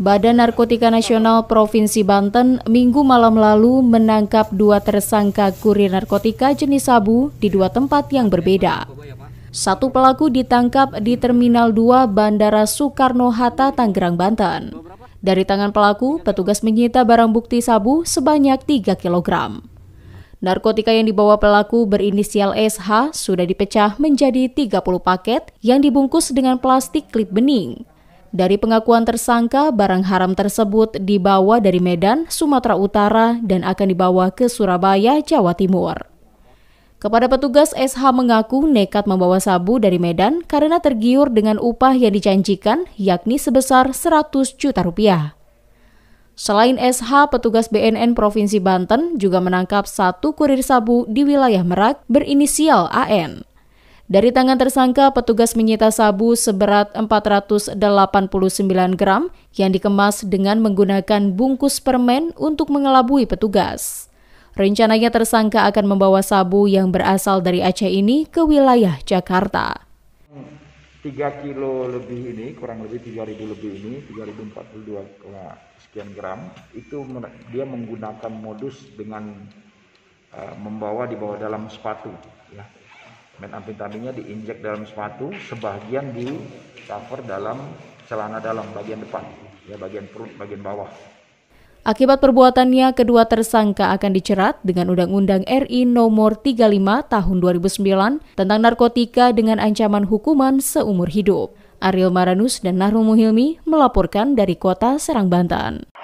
Badan Narkotika Nasional Provinsi Banten minggu malam lalu menangkap dua tersangka kurir narkotika jenis sabu di dua tempat yang berbeda. Satu pelaku ditangkap di Terminal 2 Bandara Soekarno-Hatta, Tanggerang, Banten. Dari tangan pelaku, petugas menyita barang bukti sabu sebanyak 3 kg. Narkotika yang dibawa pelaku berinisial SH sudah dipecah menjadi 30 paket yang dibungkus dengan plastik klip bening. Dari pengakuan tersangka, barang haram tersebut dibawa dari Medan, Sumatera Utara, dan akan dibawa ke Surabaya, Jawa Timur. Kepada petugas, SH mengaku nekat membawa sabu dari Medan karena tergiur dengan upah yang dijanjikan, yakni sebesar 100 juta rupiah. Selain SH, petugas BNN Provinsi Banten juga menangkap satu kurir sabu di wilayah Merak berinisial AN. Dari tangan tersangka, petugas menyita sabu seberat 489 gram yang dikemas dengan menggunakan bungkus permen untuk mengelabui petugas. Rencananya tersangka akan membawa sabu yang berasal dari Aceh ini ke wilayah Jakarta. 3 kilo lebih ini, kurang lebih 3000 lebih ini, 3042 sekian gram, itu dia menggunakan modus dengan eh, membawa di bawah dalam sepatu. Ya metamfetaminnya diinjek dalam sepatu, sebagian di cover dalam celana dalam bagian depan, ya bagian perut, bagian bawah. Akibat perbuatannya, kedua tersangka akan dicerat dengan Undang-Undang RI Nomor 35 Tahun 2009 tentang narkotika dengan ancaman hukuman seumur hidup. Ariel Maranus dan Nahrul Muhilmi melaporkan dari kota Serang, Banten.